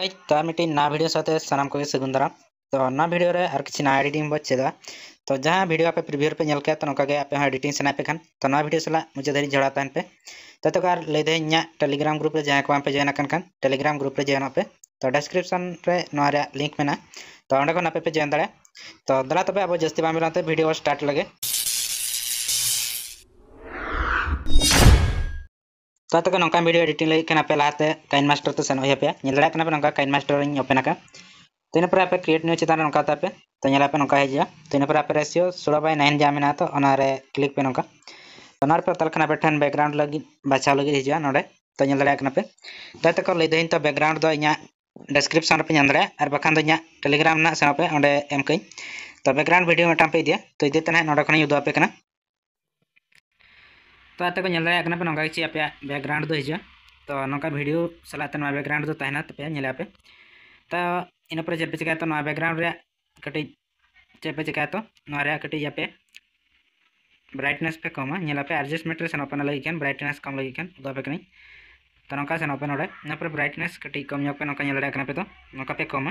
guys ತಾರ್ मिट्टी ना video साथे सनाम को सगुंदराम तो ना भिडियो और किसी ना एडिटिंग बो चेदा तो जहाँ भिडियो आप प्रिव्यू पे नल तो नौका आप एडिटिंग सेना पे खान तो ना भिडियो सला मुझे धरी जड़ा तहन पे तब तक और लैदे इं टेलीग्राम ग्रुप रे जहाँ को पे जयन अकन खान टेलीग्राम ग्रुप रे जॉइन पे तो डिस्क्रिप्शन लिंक मेना तो अंडे को ना पे जयन दाड़ा तो दला तब अब जस्ती बामिलाते भिडियो स्टार्ट लगे तो ᱛᱚ ᱱᱚᱝᱠᱟ ᱵᱷᱤᱰᱤᱭᱳ ᱮᱰᱤᱴᱤᱝ ᱞᱟᱹᱜᱤᱫ ᱠᱟᱱᱟ ᱯᱮ ᱞᱟᱦᱟᱛᱮ ᱠᱟᱭᱤᱱ मास्टर ᱛᱮ ᱥᱮᱱᱚᱜ ᱦᱩᱭᱟᱯᱮᱭᱟ ᱧᱮᱞ ᱫᱟᱲᱮᱭᱟᱜ ᱠᱟᱱᱟ ᱯᱮ ᱱᱚᱝᱠᱟ ᱠᱟᱭᱤᱱ मास्टर ᱨᱤᱧ ᱳᱯᱮᱱ ᱟᱠᱟ ᱛᱚ ᱤᱱᱟᱹ ᱯᱚᱨᱮ ᱟᱯᱮ ᱠᱨᱤᱭᱮᱴ ᱱᱤᱭᱩ ᱪᱮᱛᱟᱱ ᱨᱮ ᱱᱚᱝᱠᱟ ᱛᱟᱯᱮ ᱛᱚ ᱧᱮᱞ ᱟᱯᱮ ᱱᱚᱝᱠᱟ ᱦᱤᱡᱩᱜᱼᱟ ᱛᱚ ᱤᱱᱟᱹ ᱯᱚᱨᱮ ᱟᱯᱮ ᱨᱮᱥᱤᱭᱳ ᱥᱳᱞᱳ बाय नाइन ᱡᱟ ᱢᱮᱱᱟᱜᱼᱟ ᱛᱚ ᱚᱱᱟ ᱨᱮ ᱠᱞᱤᱠ ᱯᱮ ᱱᱚᱝᱠᱟ ᱛᱚ ᱚᱱᱟ ᱨᱮᱯᱮ ᱚᱛᱟᱞ ᱠᱟᱱᱟ ᱯᱮ ᱴᱷᱮᱱ ᱵᱮᱠᱜᱨᱟᱣᱩᱱᱰ ᱞᱟᱹᱜᱤᱫ ᱵᱟᱪᱷᱟᱣ ᱞᱟᱹᱜᱤᱫ ᱦᱤᱡᱩᱜᱼᱟ ᱱᱚᱰᱮ ᱛᱚ ᱧᱮᱞ ᱫᱟᱲᱮᱭᱟᱜ ᱠᱟᱱᱟ ᱯᱮ ᱛᱟᱭ ᱛᱮᱠᱚ ᱞᱟᱹᱭ ᱫᱟᱹᱧ ᱛᱚ ᱵᱮᱠᱜᱨᱟᱣᱩᱱᱰ ᱫᱚ ᱤᱧᱟᱹᱜ डिस्क्रिप्शन पे नाम और बखान दो टेलीग्राम ना सेनपे एम कई तो बैकग्राउंड भिडियो मटाम पे इदिया तो इदे तहना नोडे खन उदुआपे तो आते को नल पे ना कि आप बैकग्राउंड तो हजार तो नौका भिडियो सलाते बैकग्राउंड तो तपे नापे तो इनपर चेपे चेका बैकग्राउंड कटी चेपे चेका कटी आप ब्राइटनेस पे कम नापे एडजस्टमेंट से नापे लगे कि ब्राइटनेस कम लगे कि उदापे कि तो नौका से नापे ना ब्राइटनेस कटी कम पे ना नापे तो नौका पे कम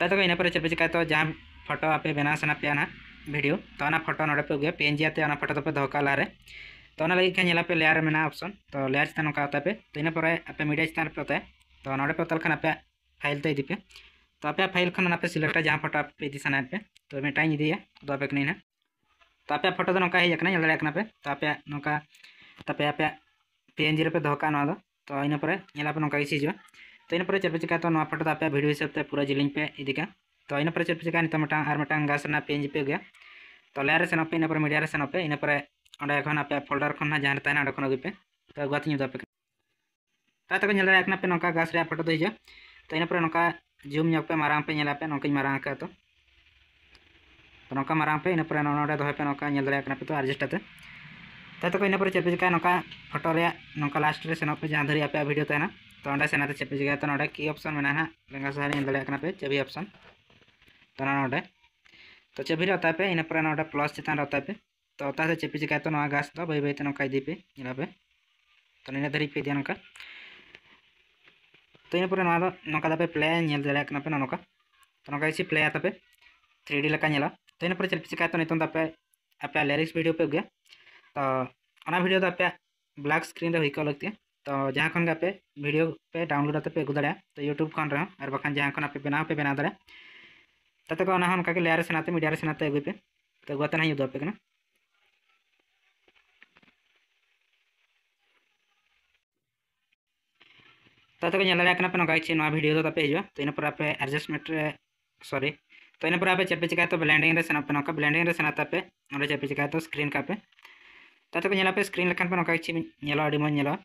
तक तो इनपर चेपे चेका तो जहाँ फोटो आप बना सेना पे ना ভিডিও তো না ফটো নড়পগে পিএনজি তে না ফটো দপ দকলা রে তো না লাগি কেনেলা পে লেয়ার মেনা অপশন তো লেয়ার তে নকাতে পে তো ইন পরে আপে মিডিয়ার স্টার পে তো নড়ে পে তলখানা পে ফাইল তো দি পে তো আপে ফাইল খনা পে সিলেক্ট যা ফটো পে দিছনা পে তো মেটাই দিয়া তো আপে কনি না তো আপে ফটো নকা হিয়া কেনেলা লাগা কেনে পে তো আপে নকা তো আপে আপে পিএনজি রে পে দকানো তো ইন পরে নলা পে নকা কি সিজ তো ইন পরে চপ চিকা তো ন ফটো আপে ভিডিও হিসাব তে পুরো জিলিং পে ইদিক तो इन पर चल पीछे तो मटांग आरमा पे जीपे तलारे तो सेनपे इन पर मीडिया सेनपे इन पर अंडे फोल्डर खा जहाँ तेना अगुपे तो अगुआतेपे तक पे तो ना गास फोटो तो हिजो तो इन पर ना जूम पे मारांगे नापे नौकी मारांग तो तो नौका मारांग पे इन पर दहेपे नौका तो एडजस्टाते तक तो इन पर चेपे चेका नौका फोटो ना लास्ट में सेनपे जहाँ धरिया आप भिडियो तेना तो अंडे चेपे चेका तो ना कि अपशन मेना लेंगा सहारे दाड़ा पे चेबी अपशन तनाटे तो चेपी रहता है पे इन पर प्लस चितान रहता है तो अतः चेपी चिका तो ना गास्त बही बही तेना खाई पे इन तो नीने धरी पे दिया नौका तो इन पर नौका प्लेन पे नौका तो नौका इसी प्ले आता पे थ्री डी लेकिन तो इन पर चेपी चिका तो नहीं तो आप लिरिक्स भिडियो पे गया तो अना भिडियो तो आप ब्लैक स्क्रीन हुई कल लगती है तो जहाँ खन पे भिडियो पे डाउनलोड आते पे अगू तो यूट्यूब खन रहे और बाखान जहाँ खन आप बनाओ पे बना दाया तक लेयारे से मीडियारे से अगुपे तो गोता नहीं दोपे ना तक नापे ना भिडियो तो तपे हजा तो इनपुर आप एडजस्टमेंट सॉरी तो इनपुर आप चेपे चिका तो पे से ना ब्लैंडिंग से नापे ना चेपे चिका तो स्क्रीन का पे तक पे स्क्रीन लेखान पे ना कि मजा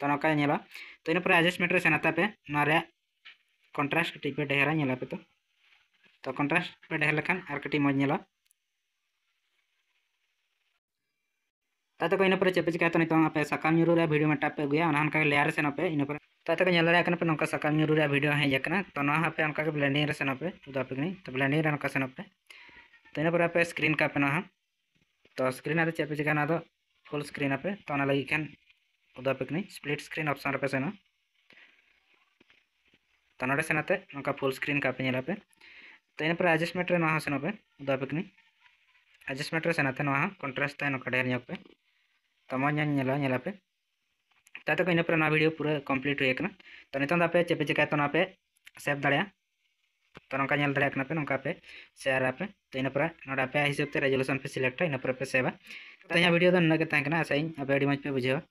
तो ना तो इनपुर एडजस्टमेंट से नापे ना ᱠᱚᱱᱴᱨᱟᱥᱴ पे ᱯᱮ ᱰᱷᱮᱨᱟ ᱧᱮᱞ ᱟᱯᱮ तो कंट्रास्ट पे ᱯᱮ ᱰᱷᱮᱨ ᱞᱮᱠᱷᱟᱱ ᱟᱨ ᱠᱟᱹᱴᱤᱡ ᱢᱚᱡᱽ इन पर चेपे चिका तो नितोंग आपे सकाम न्यूरू रे वीडियो में पे गया अनहन का लेयर से नपे इन पर पे नका सकाम न्यूरू रे तो ना हापे अनका के पे नहीं तो ब्लेंडिंग रे अनका तो इन पर स्क्रीन का पे ना तो स्क्रीन आते चेपे चिका तो फुल स्क्रीन तो खान स्क्रीन ऑप्शन पे ना ᱛᱚ ᱱᱚᱰᱮ ᱥᱮᱱᱟᱛᱮ ᱱᱚᱝᱠᱟ ᱯᱷᱩᱞ ᱥᱠᱨᱤᱱ ᱠᱟᱜ ᱯᱮ ᱧᱮᱞᱟ ᱯᱮ ᱛᱚ ᱤᱱᱟᱹ एडजस्टमेंट से नाते कॉन्ट्रास्ट तो है नौका पे तमाम पे ताते को इनपर ना वीडियो पूरा कम्प्लीट होना तो नित चेपे चेका तो पे सेव दाड़ा तो नौका दाड़े नौका पे शेयर पे तो, तो इनपर ना हिसाब से रेजुलेशन पे सिलेक्टा इनपर पे सेवा तो यहाँ वीडियो इनके आशा आप मज़ पे बुझे